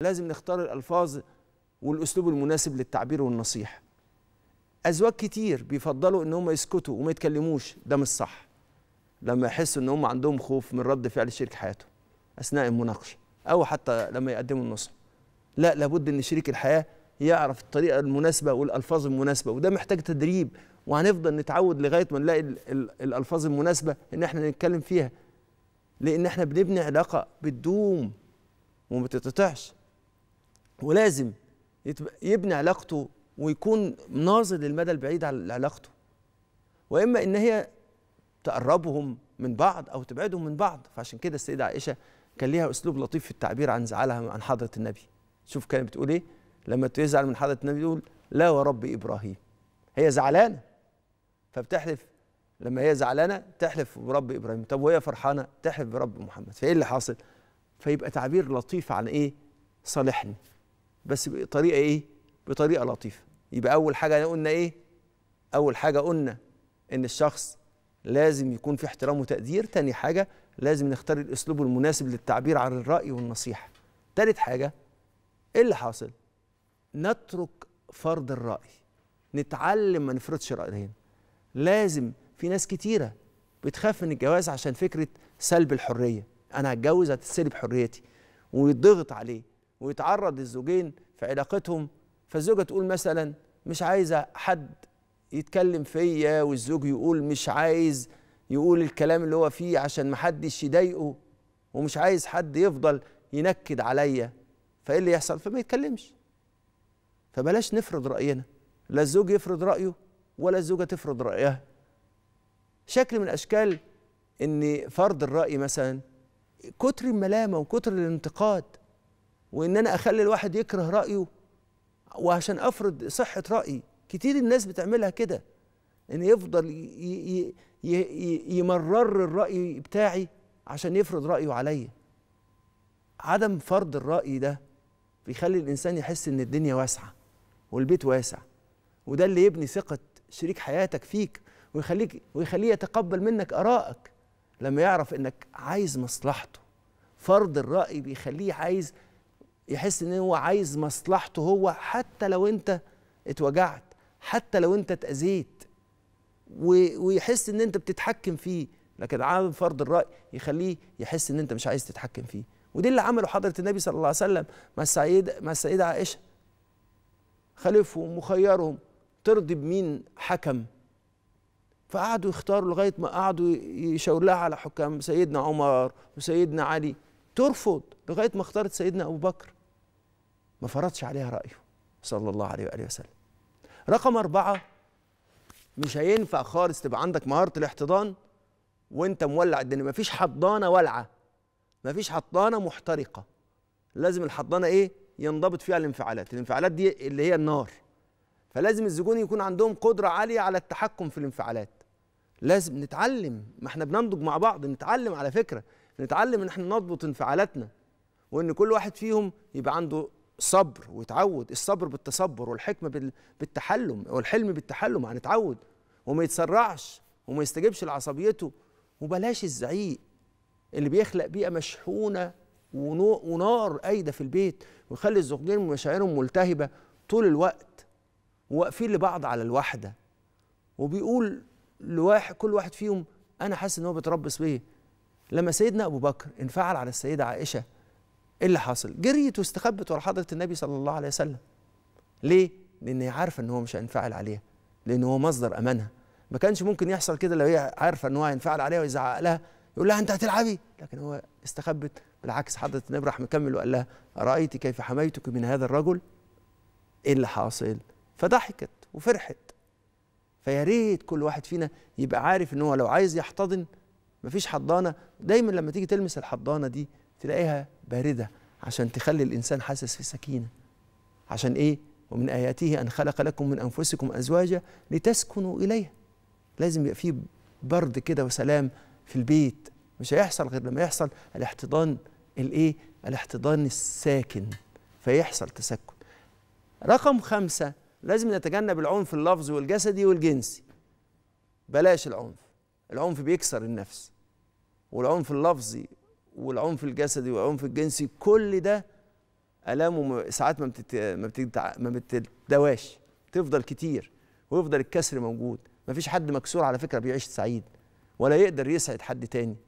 لازم نختار الألفاظ والأسلوب المناسب للتعبير والنصيحة أزواج كتير بيفضلوا إن هم يسكتوا وما يتكلموش ده مش صح لما يحسوا إن هم عندهم خوف من رد فعل شريك حياتهم أثناء المناقشة أو حتى لما يقدموا النصح لا لابد إن شريك الحياة يعرف الطريقة المناسبة والألفاظ المناسبة وده محتاج تدريب وهنفضل نتعود لغاية ما نلاقي الألفاظ المناسبة إن إحنا نتكلم فيها لأن إحنا بنبني علاقة بتدوم وما تتقطعش ولازم يبني علاقته ويكون ناظر للمدى البعيد على علاقته واما ان هي تقربهم من بعض او تبعدهم من بعض فعشان كده السيده عائشه كان ليها اسلوب لطيف في التعبير عن زعلها عن حضره النبي شوف كانت بتقول ايه لما تزعل من حضره النبي تقول لا ورب ابراهيم هي زعلانه فبتحلف لما هي زعلانه تحلف برب ابراهيم طب وهي فرحانه تحلف برب محمد فايه اللي حاصل فيبقى تعبير لطيف عن ايه صالحني بس بطريقه ايه بطريقه لطيفه يبقى اول حاجه قلنا ايه اول حاجه قلنا ان الشخص لازم يكون في احترام وتقدير تاني حاجه لازم نختار الاسلوب المناسب للتعبير عن الراي والنصيحه تالت حاجه ايه اللي حاصل نترك فرض الراي نتعلم ما نفرضش راينا لازم في ناس كتيره بتخاف من الجواز عشان فكره سلب الحريه انا هتجوز هتسلب حريتي ويتضغط عليه ويتعرض الزوجين في علاقتهم فالزوجه تقول مثلا مش عايزه حد يتكلم فيا والزوج يقول مش عايز يقول الكلام اللي هو فيه عشان محدش يضايقه ومش عايز حد يفضل ينكد عليا فايه اللي يحصل فما يتكلمش فبلاش نفرض راينا لا الزوج يفرض رايه ولا الزوجه تفرض رايها شكل من اشكال ان فرض الراي مثلا كتر الملامه وكتر الانتقاد وان انا اخلي الواحد يكره رايه وعشان افرض صحه رايي كتير الناس بتعملها كده ان يفضل يمرر الراي بتاعي عشان يفرض رايه عليا عدم فرض الراي ده بيخلي الانسان يحس ان الدنيا واسعه والبيت واسع وده اللي يبني ثقه شريك حياتك فيك ويخليك ويخليه يتقبل منك ارائك لما يعرف انك عايز مصلحته فرض الراي بيخليه عايز يحس ان هو عايز مصلحته هو حتى لو انت اتوجعت حتى لو انت اتاذيت ويحس ان انت بتتحكم فيه لكن عدم فرض الراي يخليه يحس ان انت مش عايز تتحكم فيه ودي اللي عمله حضره النبي صلى الله عليه وسلم مع السيده مع السيده عائشه خلفهم وخيرهم ترضي بمين حكم فقعدوا يختاروا لغايه ما قعدوا يشاور لها على حكام سيدنا عمر وسيدنا علي ترفض لغايه ما اختارت سيدنا ابو بكر ما فرضش عليها رأيه صلى الله عليه وآله وسلم رقم أربعة مش هينفع خالص تبقى عندك مهارة الاحتضان وانت مولع الدنيا مفيش حضانة والعة مفيش حضانة محترقة لازم الحضانة ايه ينضبط فيها الانفعالات الانفعالات دي اللي هي النار فلازم الزجون يكون عندهم قدرة عالية على التحكم في الانفعالات لازم نتعلم ما احنا بننضج مع بعض نتعلم على فكرة نتعلم ان احنا نضبط انفعالاتنا وان كل واحد فيهم يبقى عنده صبر وتعود الصبر بالتصبر والحكمة بالتحلم والحلم بالتحلم هنتعود وما يتسرعش وما يستجبش لعصبيته وبلاش الزعيق اللي بيخلق بيئة مشحونة ونار قايدة في البيت ويخلي الزوجين مشاعرهم ملتهبة طول الوقت وواقفين لبعض على الوحدة وبيقول لواحد كل واحد فيهم أنا حاسس إن هو بيتربص بيه لما سيدنا أبو بكر انفعل على السيدة عائشة ايه اللي حاصل جريت واستخبت ورا حضره النبي صلى الله عليه وسلم ليه لان هي عارفه ان هو مش هينفعل عليها لان هو مصدر امانها ما كانش ممكن يحصل كده لو هي عارفه ان هو هينفعل عليها ويزعق لها يقول لها انت هتلعبي لكن هو استخبت بالعكس حضره النبي راح مكمل وقال لها ارايت كيف حميتك من هذا الرجل ايه اللي حاصل فضحكت وفرحت فيا ريت كل واحد فينا يبقى عارف ان هو لو عايز يحتضن مفيش حضانه دايما لما تيجي تلمس الحضانه دي تلاقيها بارده عشان تخلي الانسان حاسس في سكينه عشان ايه ومن اياته ان خلق لكم من انفسكم ازواجا لتسكنوا اليها لازم يبقى في برد كده وسلام في البيت مش هيحصل غير لما يحصل الاحتضان الايه الاحتضان الساكن فيحصل تسكن رقم خمسة لازم نتجنب العنف اللفظي والجسدي والجنسي بلاش العنف العنف بيكسر النفس والعنف اللفظي والعنف الجسدي والعنف الجنسي كل ده الامه ساعات ما بتت... ما, بتت... ما بتدواش تفضل كتير ويفضل الكسر موجود مفيش حد مكسور على فكره بيعيش سعيد ولا يقدر يسعد حد تاني